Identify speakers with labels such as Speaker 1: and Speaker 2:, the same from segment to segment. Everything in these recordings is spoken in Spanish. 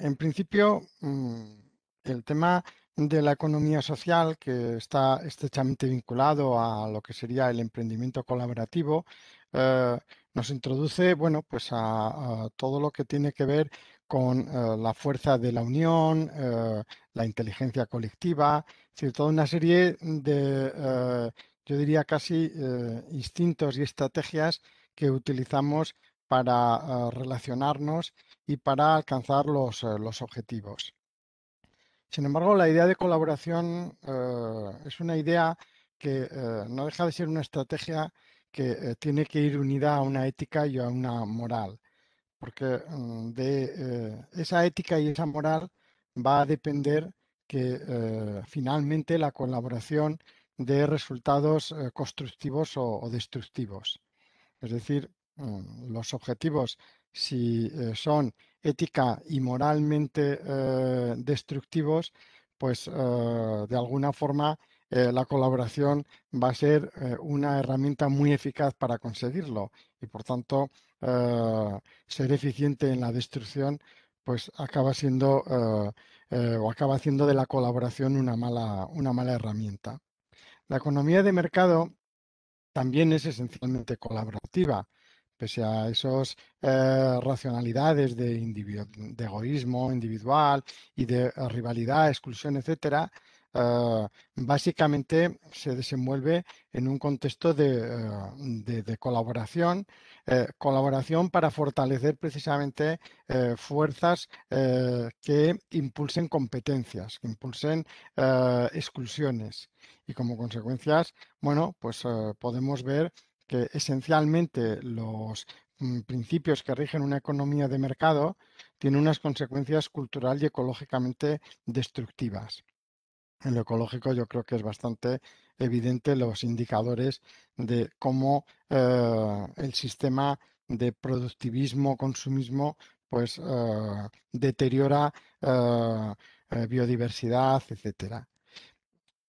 Speaker 1: Eh, en principio, mm, el tema de la economía social, que está estrechamente vinculado a lo que sería el emprendimiento colaborativo, eh, nos introduce, bueno, pues a, todo lo que tiene que ver con eh, la fuerza de la unión, la inteligencia colectiva, toda una serie de, yo diría casi instintos y estrategias que utilizamos para relacionarnos y para alcanzar eh, los, objetivos. Sin embargo, la idea de colaboración eh, es una idea que eh, no deja de ser una estrategia que tiene que ir unida a una ética y a una moral, porque mm, de esa ética y esa moral va a depender que finalmente la colaboración dé resultados constructivos o, destructivos. Es decir, mm, los objetivos si eh, son ética y moralmente eh, destructivos, pues eh, de alguna forma la colaboración va a ser una herramienta muy eficaz para conseguirlo y por tanto ser eficiente en la destrucción pues acaba siendo o acaba haciendo de la colaboración una mala herramienta. La economía de mercado también es esencialmente colaborativa pese a esas eh, racionalidades de, egoísmo individual y de rivalidad, exclusión, etcétera, eh, básicamente se desenvuelve en un contexto de, eh, colaboración, colaboración para fortalecer precisamente fuerzas que impulsen competencias, que impulsen exclusiones. Y como consecuencias, bueno, pues podemos ver que esencialmente los mm, principios que rigen una economía de mercado tienen unas consecuencias cultural y ecológicamente destructivas. En lo ecológico yo creo que es bastante evidente los indicadores de cómo eh, el sistema de productivismo, consumismo, pues eh, deteriora eh, biodiversidad, etcétera.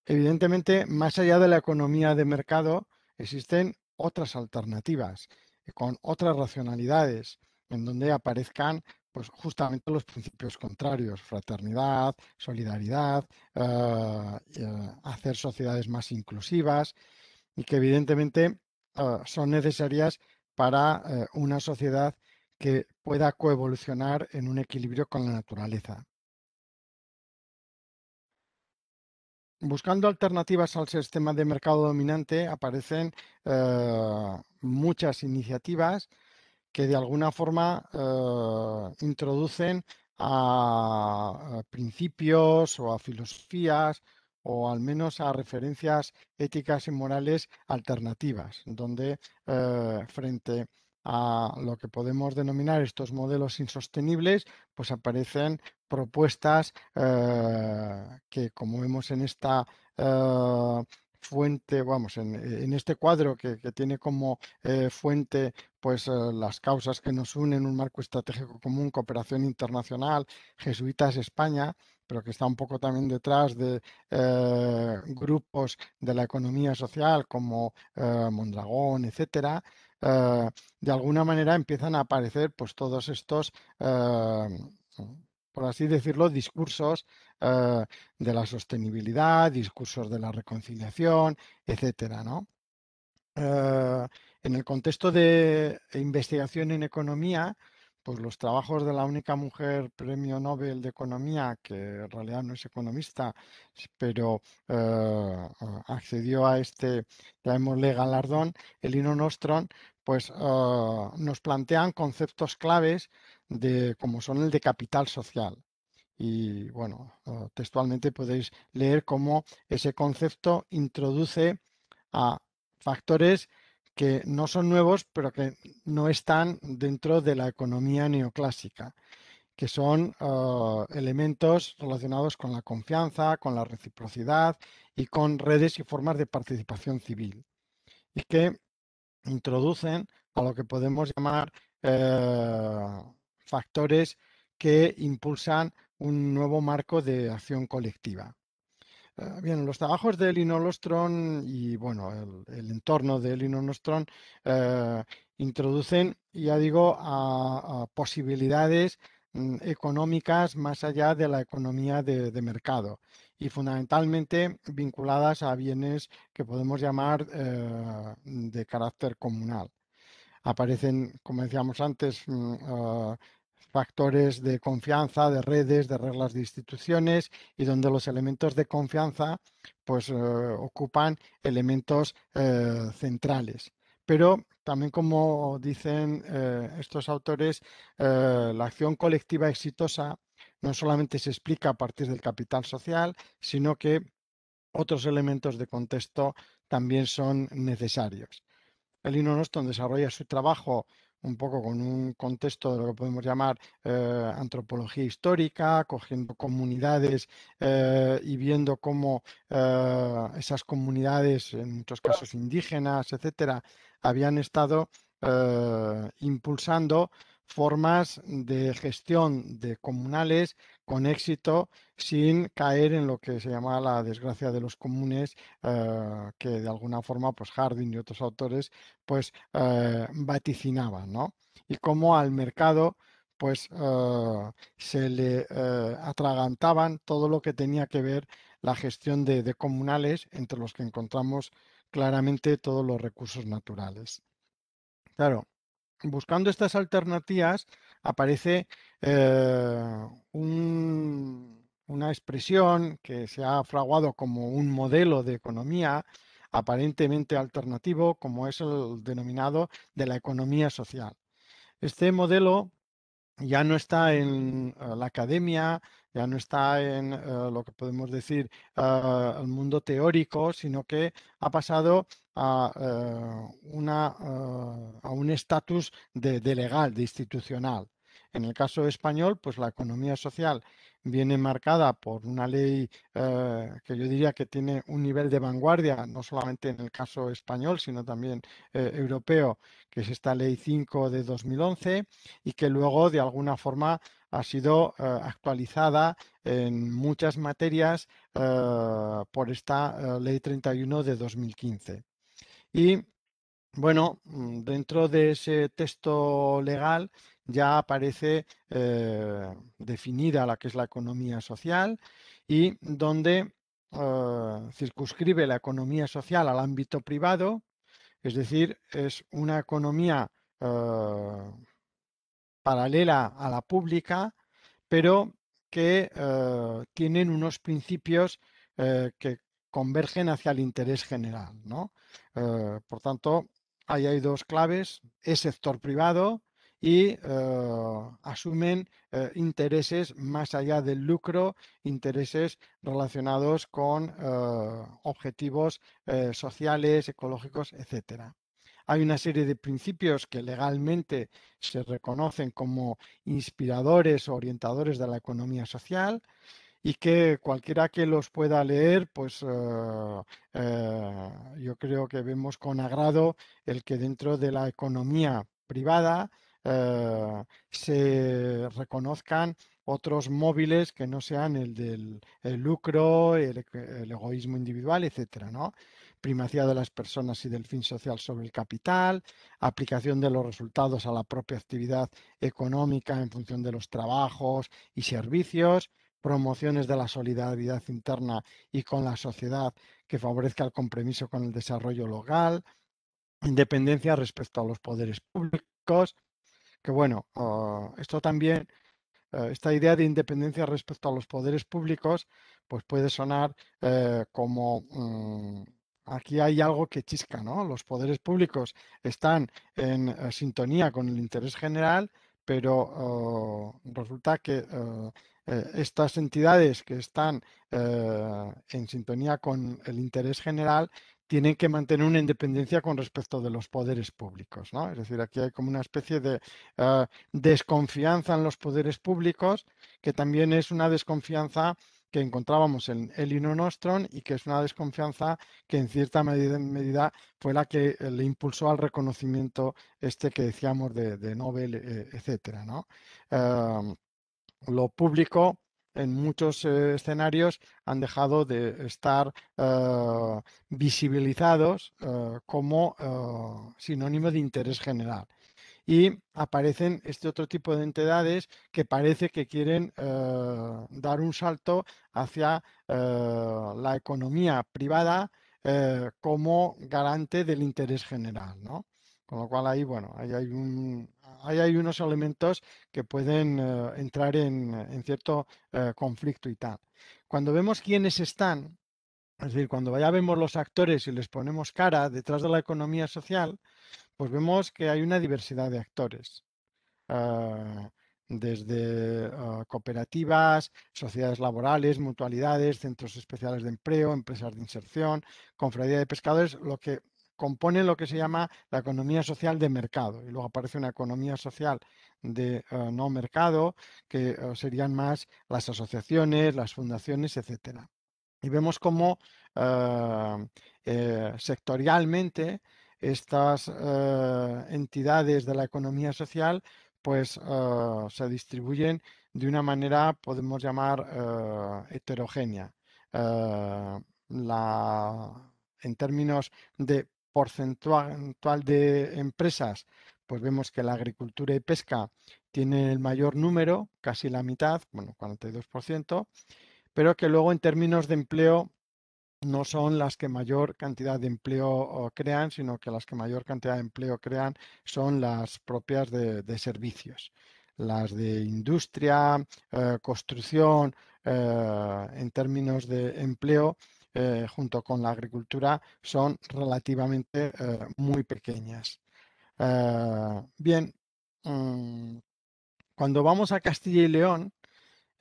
Speaker 1: Evidentemente, más allá de la economía de mercado, existen otras alternativas, eh, con otras racionalidades, en donde aparezcan pues, justamente los principios contrarios, fraternidad, solidaridad, ah, ah, hacer sociedades más inclusivas, y que evidentemente ah, son necesarias para eh, una sociedad que pueda coevolucionar en un equilibrio con la naturaleza. buscando alternativas al sistema de mercado dominante aparecen eh, muchas iniciativas que de alguna forma eh, introducen a, principios o a filosofías o al menos a referencias éticas y morales alternativas, donde eh, frente a lo que podemos denominar estos modelos insostenibles, pues aparecen propuestas eh, que, como vemos en esta eh, fuente, vamos, eh, en, este cuadro que, tiene como fuente pues las causas que nos unen, un marco estratégico común, cooperación internacional, jesuitas España, pero que está un poco también detrás de grupos de la economía social como Mondragón, etcétera. de alguna manera empiezan a aparecer pues todos estos por así decirlo, discursos eh, de la sostenibilidad, discursos de la reconciliación, etcétera, ¿no? Eh, en el contexto de investigación en economía, pues los trabajos de la única mujer premio Nobel de Economía, que en realidad no es economista, pero eh, accedió a este, llamémosle galardón, Elino Nostron, pues ah, nos plantean conceptos claves de como son el de capital social. Y bueno, ah, textualmente podéis leer cómo ese concepto introduce a factores que no son nuevos, pero que no están dentro de la economía neoclásica, que son ah, elementos relacionados con la confianza, con la reciprocidad y con redes y formas de participación civil. Y que introducen a lo que podemos llamar eh, factores que impulsan un nuevo marco de acción colectiva. Eh, bien, los trabajos de Elinolostron y bueno, el, entorno de Elinolostron eh, introducen, ya digo, a, posibilidades mm, económicas más allá de la economía de mercado y fundamentalmente vinculadas a bienes que podemos llamar eh, de carácter comunal. Aparecen, como decíamos antes, mm, ah, factores de confianza, de redes, de reglas de instituciones y donde los elementos de confianza pues, eh, ocupan elementos eh, centrales pero también como dicen eh, estos autores, eh, la acción colectiva exitosa no solamente se explica a partir del capital social, sino que otros elementos de contexto también son necesarios. Elino Noston desarrolla su trabajo un poco con un contexto de lo que podemos llamar eh, antropología histórica, cogiendo comunidades y viendo cómo esas comunidades, en muchos casos indígenas, etcétera, habían estado eh, impulsando formas de gestión de comunales con éxito sin caer en lo que se llama la desgracia de los comunes, eh, que de alguna forma pues Hardin y otros autores pues eh, vaticinaban, ¿no? Y cómo al mercado pues se le atragantaban todo lo que tenía que ver la gestión de, de comunales, entre los que encontramos claramente todos los recursos naturales. Claro, buscando estas alternativas aparece eh, una expresión que se ha fraguado como un modelo de economía aparentemente alternativo, como es el denominado de la economía social. Este modelo ya no está en eh, la academia, ya no está en eh, lo que podemos decir ah, el mundo teórico, sino que ha pasado a, eh, una, ah, a un estatus de, legal, de institucional. En el caso español, pues la economía social viene marcada por una ley eh, que yo diría que tiene un nivel de vanguardia, no solamente en el caso español, sino también europeo, que es esta ley 5 de 2011, y que luego de alguna forma ha sido eh, actualizada en muchas materias eh, por esta eh, ley 31 de 2015. Y bueno, mm, dentro de ese texto legal ya aparece definida la que es la economía social y donde circunscribe la economía social al ámbito privado, es decir, es una economía paralela a la pública, pero que eh, tienen unos principios eh, que convergen hacia el interés general. ¿no? Eh, por tanto, ahí hay dos claves, es sector privado y asumen intereses más allá del lucro, intereses relacionados con objetivos sociales, ecológicos, etcétera. Hay una serie de principios que legalmente se reconocen como inspiradores o orientadores de la economía social y que cualquiera que los pueda leer, pues eh, eh, yo creo que vemos con agrado el que dentro de la economía privada eh, se reconozcan otros móviles que no sean el del lucro, el, egoísmo individual, etcétera, ¿no? primacía de las personas y del fin social sobre el capital, aplicación de los resultados a la propia actividad económica en función de los trabajos y servicios, promociones de la solidaridad interna y con la sociedad que favorezca el compromiso con el desarrollo local, independencia respecto a los poderes públicos, que bueno, esto también, eh, esta idea de independencia respecto a los poderes públicos, pues puede sonar eh, como... Mm, aquí hay algo que chisca, ¿no? Los poderes públicos están en eh, sintonía con el interés general, pero oh, resulta que oh, eh, estas entidades que están eh, en sintonía con el interés general tienen que mantener una independencia con respecto de los poderes públicos, ¿no? Es decir, aquí hay como una especie de desconfianza en los poderes públicos, que también es una desconfianza que encontrábamos en el Nostrum y que es una desconfianza que en cierta medida, fue la que eh, le impulsó al reconocimiento este que decíamos de, Nobel, eh, etcétera. Em, lo público en muchos eh, escenarios han dejado de estar visibilizados como sinónimo de interés general y aparecen este otro tipo de entidades que parece que quieren eh, dar un salto hacia eh, la economía privada eh, como garante del interés general, Con lo cual ahí, bueno, hay, hay unos elementos que pueden entrar en, en cierto conflicto y tal. Cuando vemos quiénes están, es decir, cuando ya vemos los actores y les ponemos cara detrás de la economía social, pues vemos que hay una diversidad de actores. Ah, desde ah, cooperativas, sociedades laborales, mutualidades, centros especiales de empleo, empresas de inserción, confradería de pescadores, lo que compone lo que se llama la economía social de mercado. Y luego aparece una economía social de ah, no mercado, que serían más las asociaciones, las fundaciones, etcétera. Y vemos cómo eh, sectorialmente estas eh, entidades de la economía social pues eh, se distribuyen de una manera, podemos llamar, eh, heterogénea. La, en términos de porcentual de empresas, pues vemos que la agricultura y pesca tienen el mayor número, casi la mitad, bueno, 42%, pero que luego en términos de empleo no son las que mayor cantidad de empleo crean, sino que las que mayor cantidad de empleo crean son las propias de, servicios, las de industria, eh, construcción, eh, en términos de empleo. Eh, junto con la agricultura son relativamente muy pequeñas. bien, mm, cuando vamos a Castilla y León,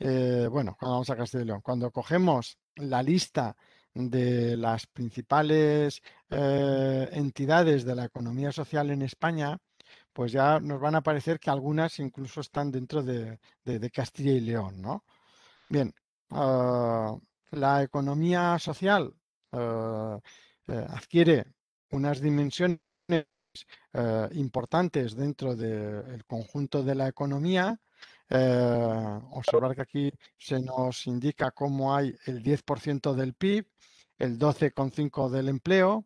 Speaker 1: bueno, cuando vamos a Castilla y León, cuando cogemos la lista de las principales eh, entidades de la economía social en España, pues ya nos van a parecer que algunas incluso están dentro de, Castilla y León, ¿no? Bien, ah, la economía social ah, eh, adquiere unas dimensiones eh, importantes dentro del conjunto de la economía eh, observar que aquí se nos indica cómo hay el 10% del PIB, el 12,5% del empleo,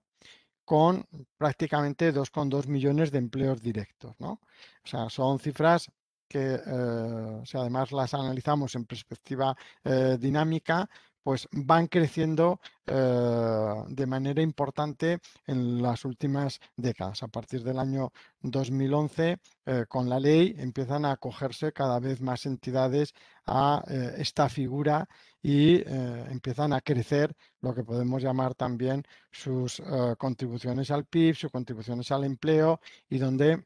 Speaker 1: con prácticamente 2,2 millones de empleos directos. ¿no? O sea, son cifras que eh, si además las analizamos en perspectiva eh, dinámica, pues van creciendo de manera importante en las últimas décadas. A partir del año 2011 eh, con la ley empiezan a acogerse cada vez más entidades a eh, esta figura y eh, empiezan a crecer lo que podemos llamar también sus contribuciones al PIB, sus contribuciones al empleo y donde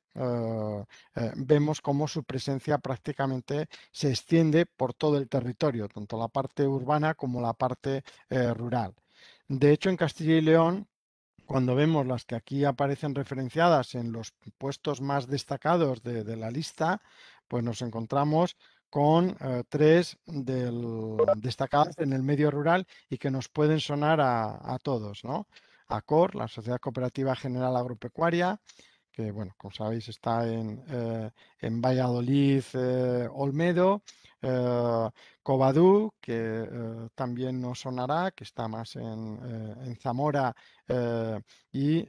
Speaker 1: vemos cómo su presencia prácticamente se extiende por todo el territorio, tanto la parte urbana como la parte rural. De hecho, en Castilla y León cuando vemos las que aquí aparecen referenciadas en los puestos más destacados de, la lista, pues nos encontramos con eh, tres destacadas en el medio rural y que nos pueden sonar a, todos, ¿no? ACOR, la Sociedad Cooperativa General Agropecuaria, que, bueno, como sabéis, está en, eh, Valladolid, eh, Olmedo, eh, Cobadú, que eh, también nos sonará, que está más en, eh, en Zamora. y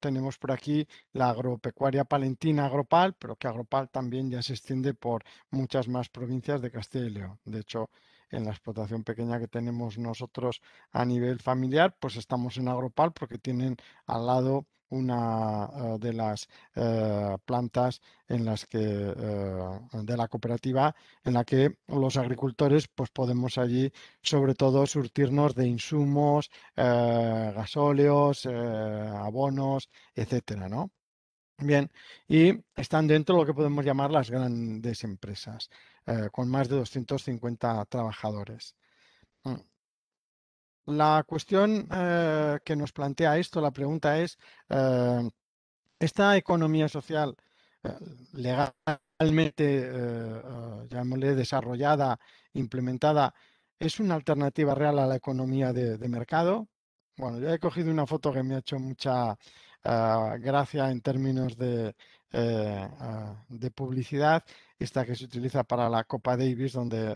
Speaker 1: tenemos por aquí la agropecuaria palentina Agropal, pero que Agropal también ya se extiende por muchas más provincias de Castilla y León. De hecho, en la explotación pequeña que tenemos nosotros a nivel familiar, pues estamos en Agropal porque tienen al lado una eh, de las eh, plantas en las que, eh, de la cooperativa en la que los agricultores pues, podemos allí sobre todo surtirnos de insumos, gasóleos, abonos, etcétera, ¿no? Bien, y están dentro de lo que podemos llamar las grandes empresas, con más de 250 trabajadores. Mm, la cuestión eh, que nos plantea esto, la pregunta es, eh, ¿esta economía social eh, legalmente, llamémosle, desarrollada, implementada, es una alternativa real a la economía de, mercado? Bueno, yo he cogido una foto que me ha hecho mucha gracia en términos de, de publicidad, esta que se utiliza para la Copa Davis, donde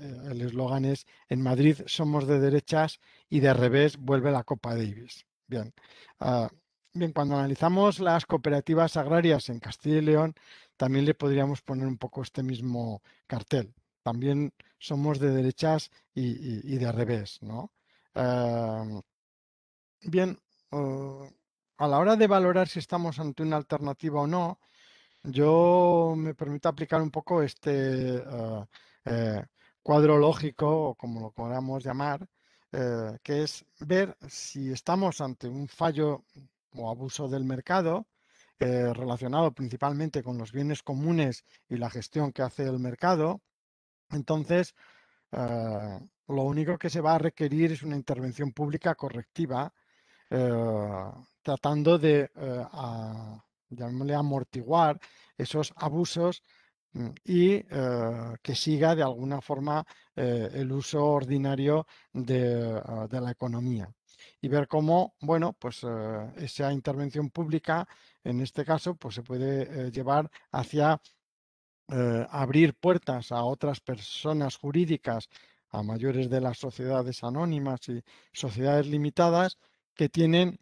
Speaker 1: eh, el eslogan es En Madrid somos de derechas y de revés vuelve la Copa Davis. Bien. Ah, bien, cuando analizamos las cooperativas agrarias en Castilla y León, también le podríamos poner un poco este mismo cartel. También somos de derechas y, de revés, ¿no? Em, bien, a la hora de valorar si estamos ante una alternativa o no, yo me permito aplicar un poco este eh, eh, cuadro lógico, o como lo podamos llamar, eh, que es ver si estamos ante un fallo o abuso del mercado eh, relacionado principalmente con los bienes comunes y la gestión que hace el mercado. Entonces, eh, lo único que se va a requerir es una intervención pública correctiva, tratando de a, amortiguar esos abusos Mm, y eh, que siga de alguna forma eh, el uso ordinario ah, de, la economía. Y ver cómo, bueno, pues eh, esa intervención pública, en este caso, pues se puede llevar hacia abrir puertas a otras personas jurídicas, a mayores de las sociedades anónimas y sociedades limitadas, que tienen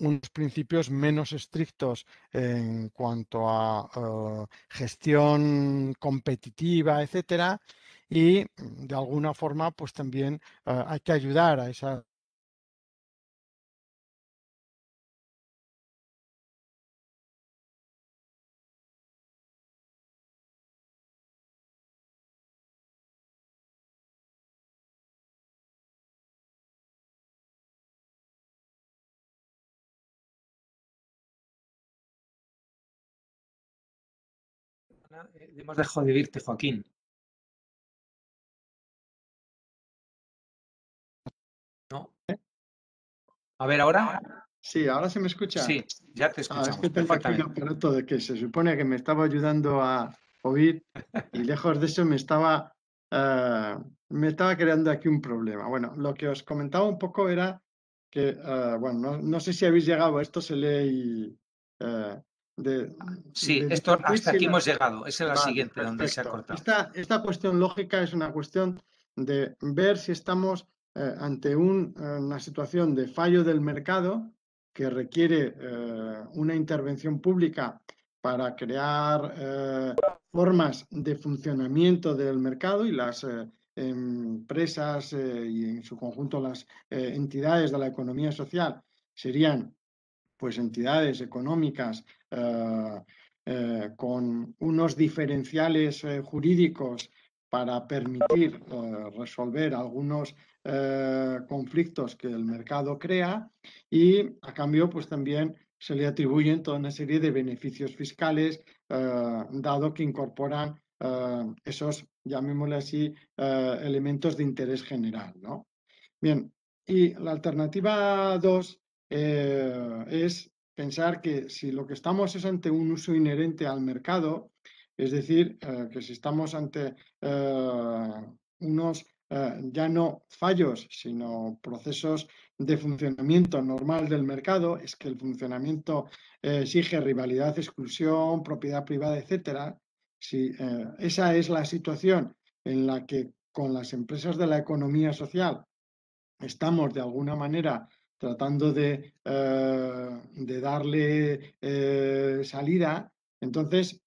Speaker 1: unos principios menos estrictos en cuanto a eh, gestión competitiva, etcétera, y mm, de alguna forma pues también eh, hay que ayudar a esa
Speaker 2: Eh, hemos dejado de oírte, Joaquín.
Speaker 1: No. ¿Eh? A ver, ahora. Sí, ahora se me escucha. Sí, ya te ah, escuchamos. de que se supone que me estaba ayudando a oír y lejos de eso me estaba, eh, me estaba creando aquí un problema. Bueno, lo que os comentaba un poco era que, bueno, no, sé si habéis llegado a esto, se lee y, de, sí, esto hasta aquí hemos
Speaker 3: llegado. es la siguiente donde se ha
Speaker 1: cortado. Esta, cuestión lógica es una cuestión de ver si estamos eh, ante eh, una situación de fallo del mercado que requiere eh, una intervención pública para crear formas de funcionamiento del mercado y las empresas y en su conjunto las entidades de la economía social serían pues entidades económicas eh, eh, con unos diferenciales eh, jurídicos para permitir resolver algunos conflictos que el mercado crea y a cambio pues también se le atribuyen toda una serie de beneficios fiscales dado que incorporan esos, llamémosle así, elementos de interés general. Bien, y la alternativa 2 es pensar que si lo que estamos es ante un uso inherente al mercado, es decir, eh, que si estamos ante eh, unos eh, ya no fallos, sino procesos de funcionamiento normal del mercado, es que el funcionamiento exige rivalidad, exclusión, propiedad privada, etcétera. Si esa es la situación en la que con las empresas de la economía social estamos de alguna manera tratando de, eh, darle eh, salida. Entonces,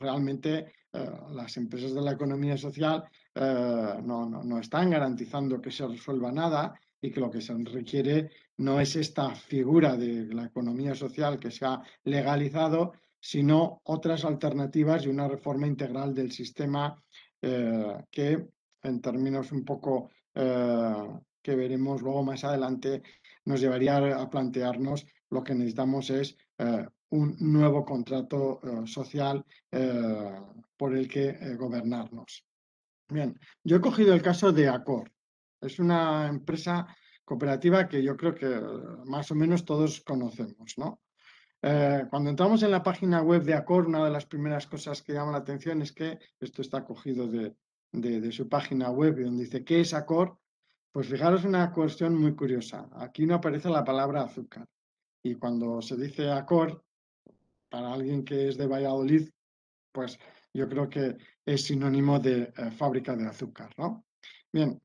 Speaker 1: realmente eh, las empresas de la economía social no, están garantizando que se resuelva nada y que lo que se requiere no es esta figura de la economía social que se ha legalizado, sino otras alternativas y una reforma integral del sistema que, en términos un poco que veremos luego más adelante, nos llevaría a plantearnos lo que necesitamos es eh, un nuevo contrato eh, social eh, por el que gobernarnos. Bien, yo he cogido el caso de ACOR. Es una empresa cooperativa que yo creo que más o menos todos conocemos, cuando entramos en la página web de ACOR, una de las primeras cosas que llama la atención es que esto está cogido de, su página web, donde dice, ¿qué es ACOR, pues fijaros una cuestión muy curiosa. Aquí no aparece la palabra azúcar. Y cuando se dice acor, para alguien que es de Valladolid, pues yo creo que es sinónimo de eh, fábrica de azúcar, Bien,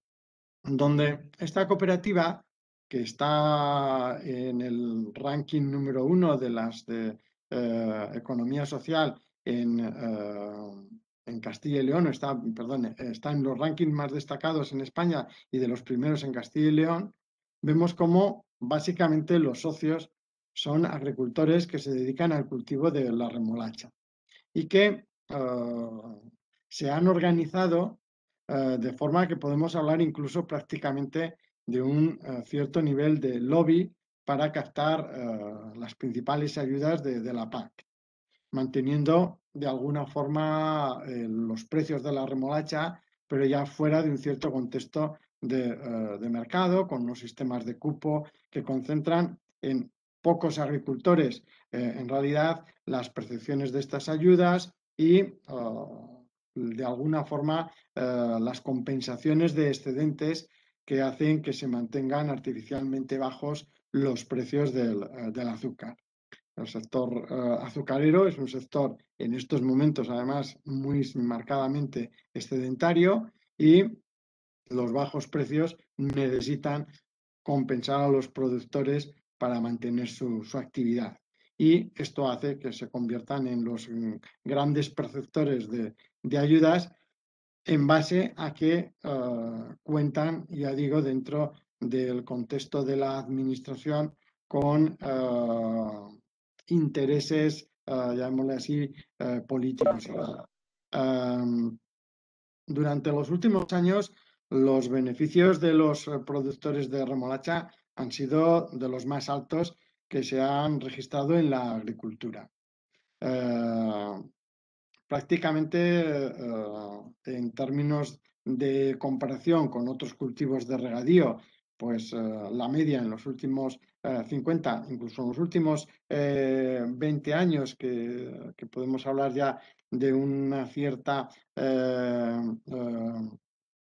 Speaker 1: donde esta cooperativa, que está en el ranking número uno de las de eh, economía social en eh, en Castilla y León, está, perdón, está en los rankings más destacados en España y de los primeros en Castilla y León, vemos cómo básicamente los socios son agricultores que se dedican al cultivo de la remolacha y que ah, se han organizado ah, de forma que podemos hablar incluso prácticamente de un ah, cierto nivel de lobby para captar las principales ayudas de la PAC manteniendo de alguna forma eh, los precios de la remolacha, pero ya fuera de un cierto contexto de, eh, mercado, con unos sistemas de cupo que concentran en pocos agricultores, eh, en realidad, las percepciones de estas ayudas y, oh, de alguna forma, las compensaciones de excedentes que hacen que se mantengan artificialmente bajos los precios del azúcar. El sector eh, azucarero es un sector en estos momentos, además, muy marcadamente excedentario y los bajos precios necesitan compensar a los productores para mantener su, actividad. Y esto hace que se conviertan en los mm, grandes perceptores de, ayudas en base a que eh, cuentan, ya digo, dentro del contexto de la administración con eh, intereses, ah, llamémosle así, ah, políticos. durante los últimos años, los beneficios de los productores de remolacha han sido de los más altos que se han registrado en la agricultura. Ah, prácticamente en términos de comparación con otros cultivos de regadío, pues la media en los últimos 50, eh, incluso en los últimos 20 eh, años, que, podemos hablar ya de una cierta eh,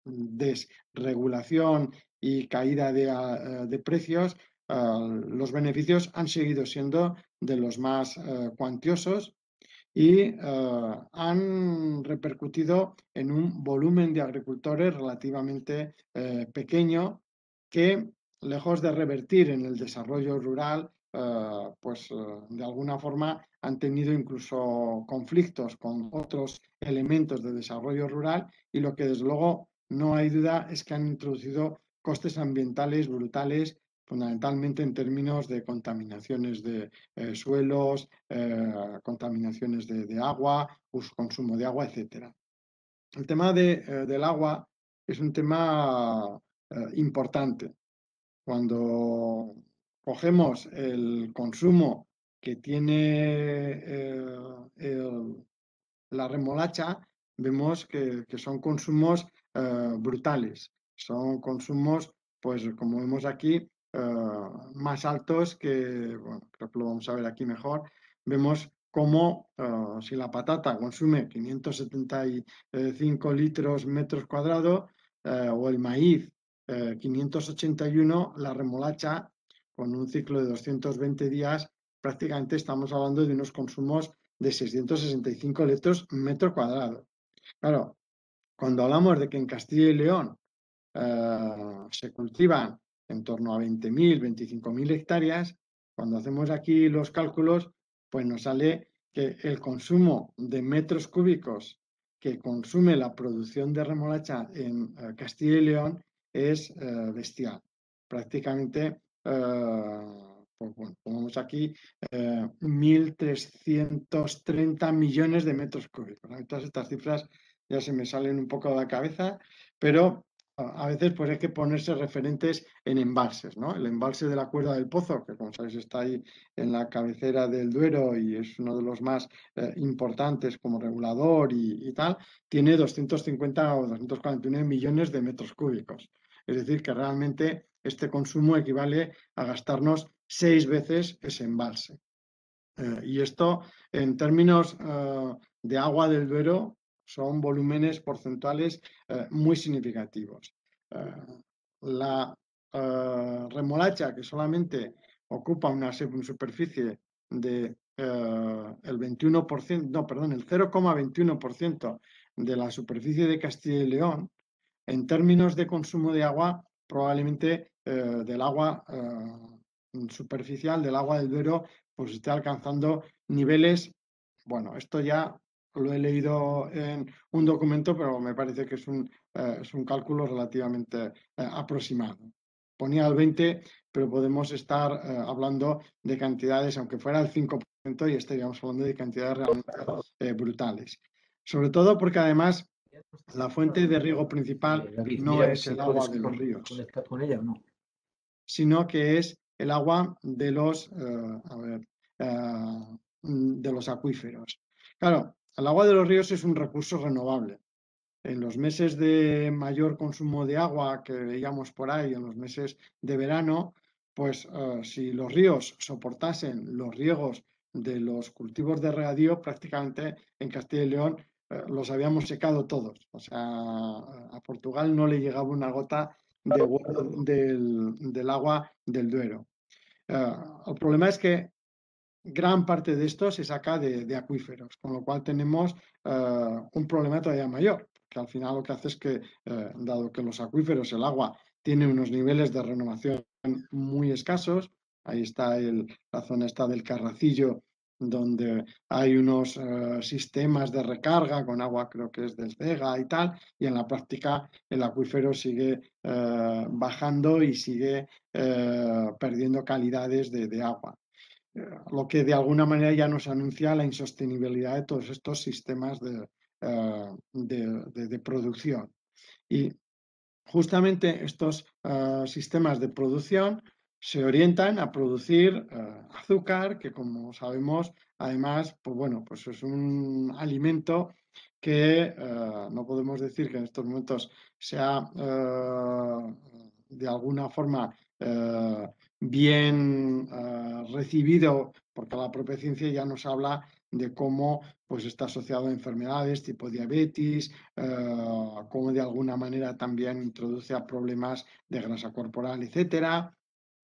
Speaker 1: desregulación y caída de, de precios, los beneficios han seguido siendo de los más cuantiosos y han repercutido en un volumen de agricultores relativamente pequeño que lejos de revertir en el desarrollo rural, eh, pues eh, de alguna forma han tenido incluso conflictos con otros elementos de desarrollo rural y lo que desde luego no hay duda es que han introducido costes ambientales brutales fundamentalmente en términos de contaminaciones de eh, suelos, contaminaciones de, agua, consumo de agua, etc. El tema del agua es un tema importante cuando cogemos el consumo que tiene eh, la remolacha, vemos que, son consumos eh, brutales, son consumos, pues como vemos aquí, eh, más altos que, bueno, creo que lo vamos a ver aquí mejor, vemos como si la patata consume 575 litros metros cuadrados o el maíz 581 eh, la remolacha con un ciclo de 220 días, prácticamente estamos hablando de unos consumos de 665 litros metro cuadrado. Claro, cuando hablamos de que en Castilla y León eh, se cultivan en torno a 20.000, 25.000 hectáreas, cuando hacemos aquí los cálculos, pues nos sale que el consumo de metros cúbicos que consume la producción de remolacha en eh, Castilla y León es eh, bestial. Prácticamente, eh, pues bueno, ponemos aquí 1.330 eh, millones de metros cúbicos. Todas estas cifras ya se me salen un poco de la cabeza, pero a veces pues hay que ponerse referentes en embalses, El embalse de la Cuerda del Pozo, que como sabéis está ahí en la cabecera del Duero y es uno de los más importantes como regulador y, y, tal, tiene 250 o 249 millones de metros cúbicos. Es decir, que realmente este consumo equivale a gastarnos seis veces ese embalse. Eh, y esto, en términos eh, de agua del Duero, son volúmenes porcentuales eh, muy significativos. la remolacha, que solamente ocupa una superficie de el 21%, no, perdón, el 0,21% de la superficie de Castilla y León, en términos de consumo de agua, probablemente eh, del agua eh, superficial, del agua del Duero, pues esté alcanzando niveles, bueno, esto ya lo he leído en un documento, pero me parece que es un, eh, es un cálculo relativamente aproximado. Ponía el 20, pero podemos estar hablando de cantidades, aunque fuera el 5%, y estaríamos hablando de cantidades realmente brutales. Sobre todo porque además la fuente de riego principal eh, no es el agua de los ríos. Sino que es el agua de los, eh, eh, de los acuíferos. Claro, el agua de los ríos es un recurso renovable. En los meses de mayor consumo de agua que veíamos por ahí, en los meses de verano, pues si los ríos soportasen los riegos de los cultivos de regadío, prácticamente en Castilla y León eh, los habíamos secado todos. O sea, a Portugal no le llegaba una gota del, agua del Duero. Eh, el problema es que gran parte de esto se saca de, acuíferos, con lo cual tenemos eh, un problema todavía mayor, que al final lo que hace es que, dado que los acuíferos, el agua, tiene unos niveles de renovación muy escasos, ahí está la zona está del Carracillo donde hay unos eh, sistemas de recarga con agua, creo que es del Cega y tal, y en la práctica el acuífero sigue eh, bajando y sigue eh, perdiendo calidades de, agua. Lo que de alguna manera ya nos anuncia la insostenibilidad de todos estos sistemas de producción. Y justamente estos sistemas de producción se orientan a producir eh, azúcar, que como sabemos, además, pues bueno, pues es un alimento que eh, no podemos decir que en estos momentos sea eh, de alguna forma bien recibido, porque la propia ciencia ya nos habla de cómo pues, está asociado a enfermedades tipo diabetes, cómo de alguna manera también introduce a problemas de grasa corporal, etcétera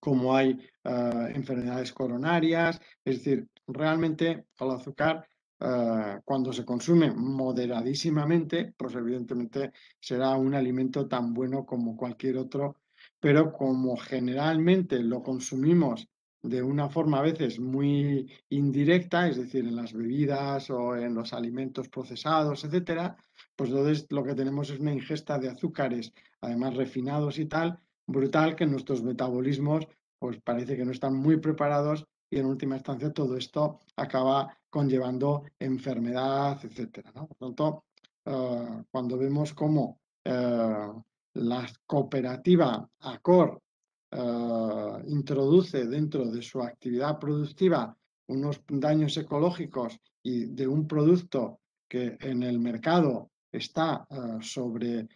Speaker 1: como hay ah, enfermedades coronarias, es decir, realmente el azúcar ah, cuando se consume moderadísimamente, pues evidentemente será un alimento tan bueno como cualquier otro, pero como generalmente lo consumimos de una forma a veces muy indirecta, es decir, en las bebidas o en los alimentos procesados, etcétera, pues entonces lo que tenemos es una ingesta de azúcares, además refinados y tal, brutal que nuestros metabolismos pues parece que no están muy preparados y en última instancia todo esto acaba conllevando enfermedad, etcétera. ¿no? Por tanto, eh, cuando vemos cómo eh, la cooperativa ACOR eh, introduce dentro de su actividad productiva unos daños ecológicos y de un producto que en el mercado está sobre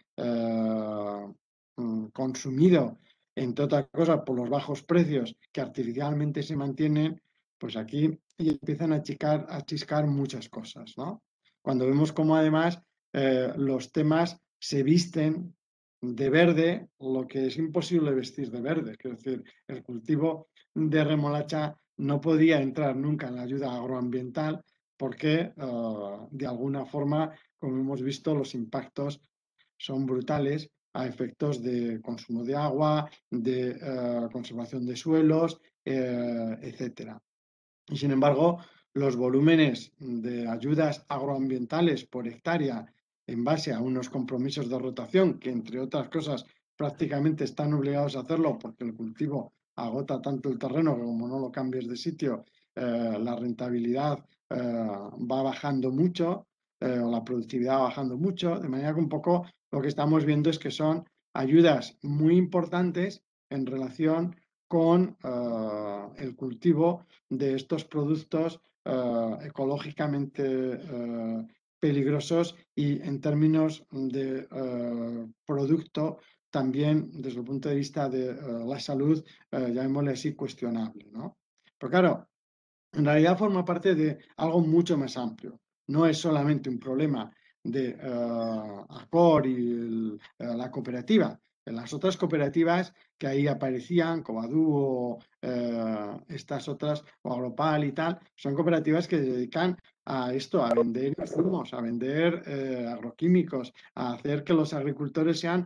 Speaker 1: Mm, consumido, en toda cosa por los bajos precios que artificialmente se mantienen, pues aquí empiezan a, chicar, a chiscar muchas cosas, Cuando vemos cómo además eh, los temas se visten de verde, lo que es imposible vestir de verde, es decir, el cultivo de remolacha no podía entrar nunca en la ayuda agroambiental porque ah, de alguna forma, como hemos visto, los impactos son brutales a efectos de consumo de agua, de eh, conservación de suelos, eh, etcétera. Y sin embargo, los volúmenes de ayudas agroambientales por hectárea en base a unos compromisos de rotación que, entre otras cosas, prácticamente están obligados a hacerlo porque el cultivo agota tanto el terreno que como no lo cambies de sitio, eh, la rentabilidad va bajando mucho o la productividad va bajando mucho, de manera que un poco lo que estamos viendo es que son ayudas muy importantes en relación con ah, el cultivo de estos productos ah, ecológicamente ah, peligrosos y en términos de producto también desde el punto de vista de la salud, llamémosle así, cuestionable. Pero claro, en realidad forma parte de algo mucho más amplio. No es solamente un problema de eh, Acor y eh, la cooperativa. las otras cooperativas que ahí aparecían, como ADUO, eh, estas otras, o Agropal y tal, son cooperativas que se dedican a esto, a vender insumos, a vender agroquímicos, a hacer que los agricultores sean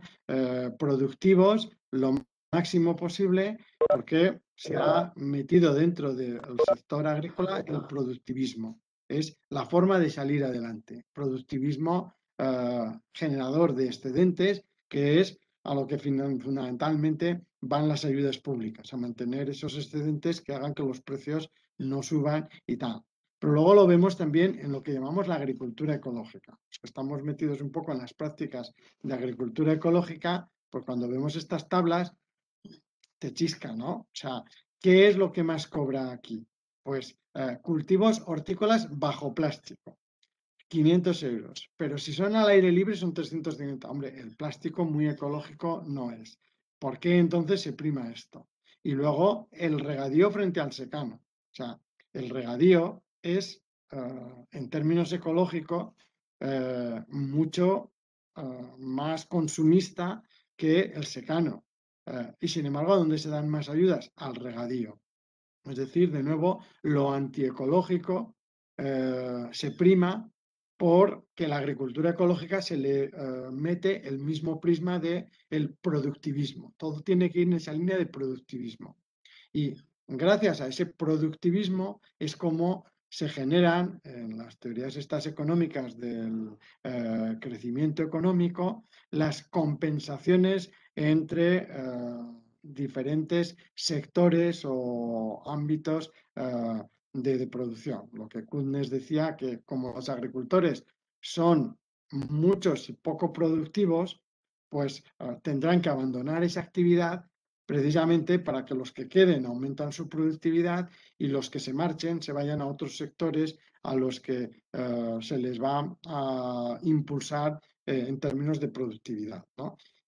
Speaker 1: productivos lo máximo posible, porque se ha metido dentro del sector agrícola el productivismo es la forma de salir adelante. Productivismo ah, generador de excedentes, que es a lo que fundamentalmente van las ayudas públicas, a mantener esos excedentes que hagan que los precios no suban y tal. Pero luego lo vemos también en lo que llamamos la agricultura ecológica. Estamos metidos un poco en las prácticas de agricultura ecológica, pues cuando vemos estas tablas te chisca, ¿no? O sea, ¿qué es lo que más cobra aquí? Pues eh, cultivos hortícolas bajo plástico, 500 euros. Pero si son al aire libre son 350. Hombre, el plástico muy ecológico no es. ¿Por qué entonces se prima esto? Y luego el regadío frente al secano. O sea, el regadío es, eh, en términos ecológicos, eh, mucho más consumista que el secano. y sin embargo, dónde se dan más ayudas? Al regadío. Es decir, de nuevo, lo antiecológico eh, se prima porque la agricultura ecológica se le eh, mete el mismo prisma del el productivismo. Todo tiene que ir en esa línea de productivismo. Y gracias a ese productivismo es como se generan en las teorías estas económicas del eh, crecimiento económico las compensaciones entre diferentes sectores o ámbitos ah, de, producción. Lo que Kudnes decía, que como los agricultores son muchos y poco productivos, pues ah, tendrán que abandonar esa actividad precisamente para que los que queden aumentan su productividad y los que se marchen se vayan a otros sectores a los que ah, se les va a impulsar eh, en términos de productividad.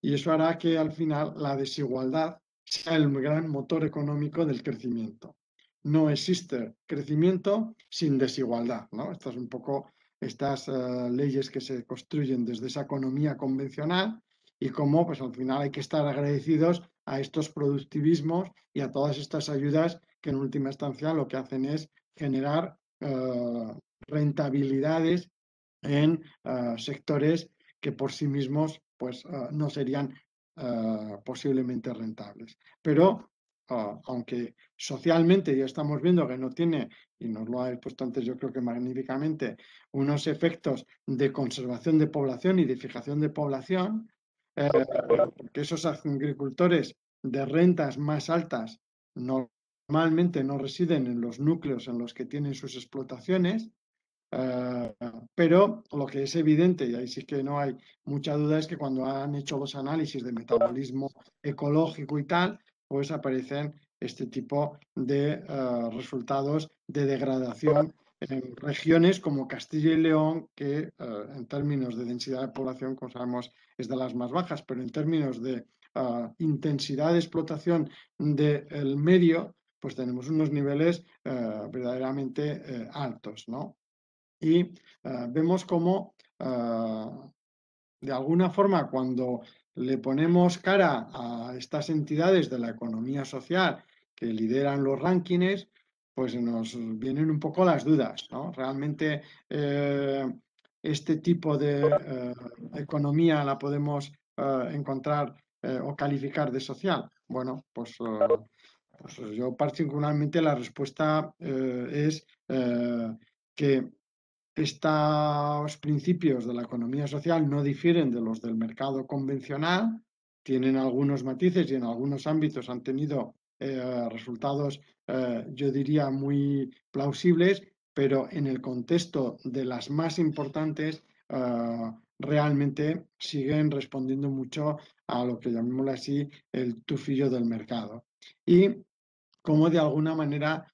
Speaker 1: Y eso hará que al final la desigualdad sea el gran motor económico del crecimiento. No existe crecimiento sin desigualdad, ¿no? Estas un poco estas eh, leyes que se construyen desde esa economía convencional y cómo pues al final hay que estar agradecidos a estos productivismos y a todas estas ayudas que en última instancia lo que hacen es generar eh, rentabilidades en eh, sectores que por sí mismos pues, no serían eh, posiblemente rentables. Pero ah, aunque socialmente ya estamos viendo que no tiene, y nos lo ha expuesto antes yo creo que magníficamente, unos efectos de conservación de población y de fijación de población, eh, porque esos agricultores de rentas más altas normalmente no residen en los núcleos en los que tienen sus explotaciones, Ah, pero lo que es evidente, y ahí sí que no hay mucha duda, es que cuando han hecho los análisis de metabolismo ecológico y tal, pues aparecen este tipo de ah, resultados de degradación en regiones como Castilla y León, que ah, en términos de densidad de población, como sabemos, es de las más bajas, pero en términos de intensidad de explotación del medio, pues tenemos unos niveles verdaderamente eh, altos, ¿no? y ah, vemos cómo, ah, de alguna forma, cuando le ponemos cara a estas entidades de la economía social que lideran los rankings, pues nos vienen un poco las dudas, Realmente eh, este tipo de eh, economía la podemos eh, encontrar o calificar de social. Bueno, pues, pues yo particularmente la respuesta es que estos principios de la economía social no difieren de los del mercado convencional, tienen algunos matices y en algunos ámbitos han tenido eh, resultados, eh, yo diría, muy plausibles, pero en el contexto de las más importantes, eh, realmente siguen respondiendo mucho a lo que llamémosle así el tufillo del mercado. Y como de alguna manera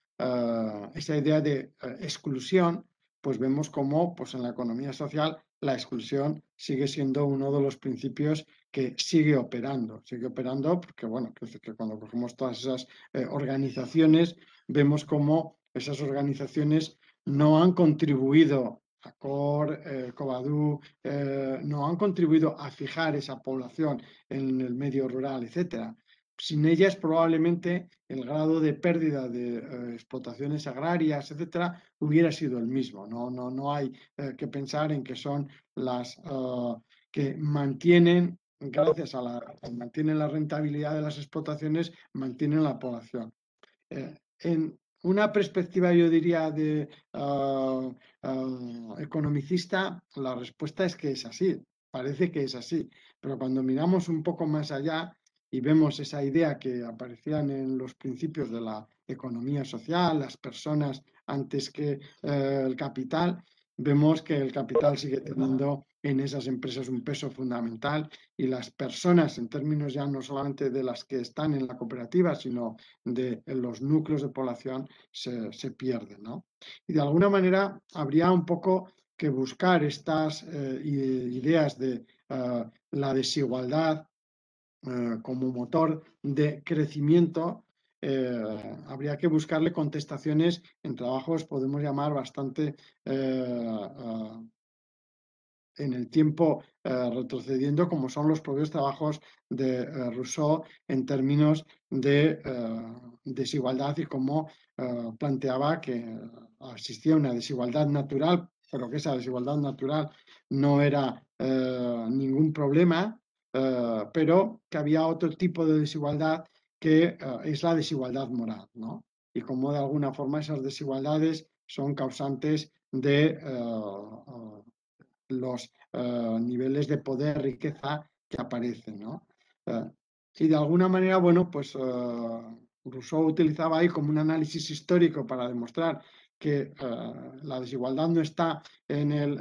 Speaker 1: esa idea de exclusión pues vemos cómo pues en la economía social la exclusión sigue siendo uno de los principios que sigue operando, sigue operando porque bueno, cuando cogemos todas esas eh, organizaciones vemos cómo esas organizaciones no han contribuido a COR, eh, COBADU, eh, no han contribuido a fijar esa población en el medio rural, etcétera, sin ellas probablemente el grado de pérdida de eh, explotaciones agrarias, etcétera, hubiera sido el mismo. No, hay eh, que pensar en que son las ah, que mantienen, gracias a la, mantienen la rentabilidad de las explotaciones, mantienen la población. Eh, en una perspectiva, yo diría, de ah, ah, economicista, la respuesta es que es así, parece que es así, pero cuando miramos un poco más allá, y vemos esa idea que aparecían en los principios de la economía social, las personas antes que eh, el capital, vemos que el capital sigue teniendo en esas empresas un peso fundamental y las personas, en términos ya no solamente de las que están en la cooperativa, sino de los núcleos de población, se, pierden. Y de alguna manera habría un poco que buscar estas eh, ideas de eh, la desigualdad eh, como motor de crecimiento, eh, habría que buscarle contestaciones en trabajos, podemos llamar, bastante eh, ah, en el tiempo retrocediendo, como son los propios trabajos de Rousseau en términos de desigualdad y cómo planteaba que existía una desigualdad natural, pero que esa desigualdad natural no era ningún problema eh, pero que había otro tipo de desigualdad que eh, es la desigualdad moral, ¿no? Y como de alguna forma esas desigualdades son causantes de eh, los niveles de poder, riqueza que aparecen, ¿no? y de alguna manera, bueno, pues Rousseau utilizaba ahí como un análisis histórico para demostrar que la desigualdad no está en el,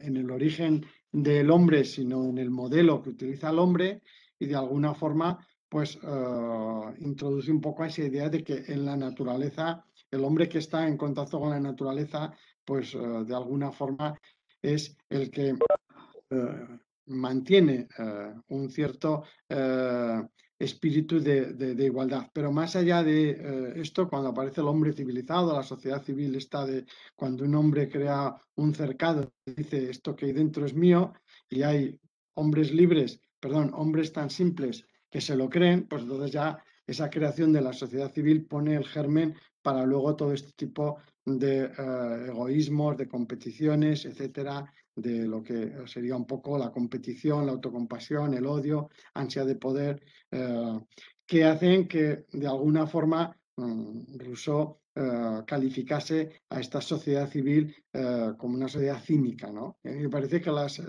Speaker 1: en el origen del hombre, sino en el modelo que utiliza el hombre y de alguna forma pues eh, introduce un poco esa idea de que en la naturaleza, el hombre que está en contacto con la naturaleza, pues eh, de alguna forma es el que eh, mantiene un cierto espíritu de, igualdad. Pero más allá de eh, esto, cuando aparece el hombre civilizado, la sociedad civil está de cuando un hombre crea un cercado, dice esto que hay dentro es mío, y hay hombres libres, perdón, hombres tan simples que se lo creen, pues entonces ya esa creación de la sociedad civil pone el germen para luego todo este tipo de eh, egoísmos, de competiciones, etcétera, de lo que eh, sería un poco la competición, la autocompasión, el odio, ansia de poder, eh, que hacen que de alguna forma mm, Rousseau eh, calificase a esta sociedad civil como una sociedad cínica. ¿no? me parece que las,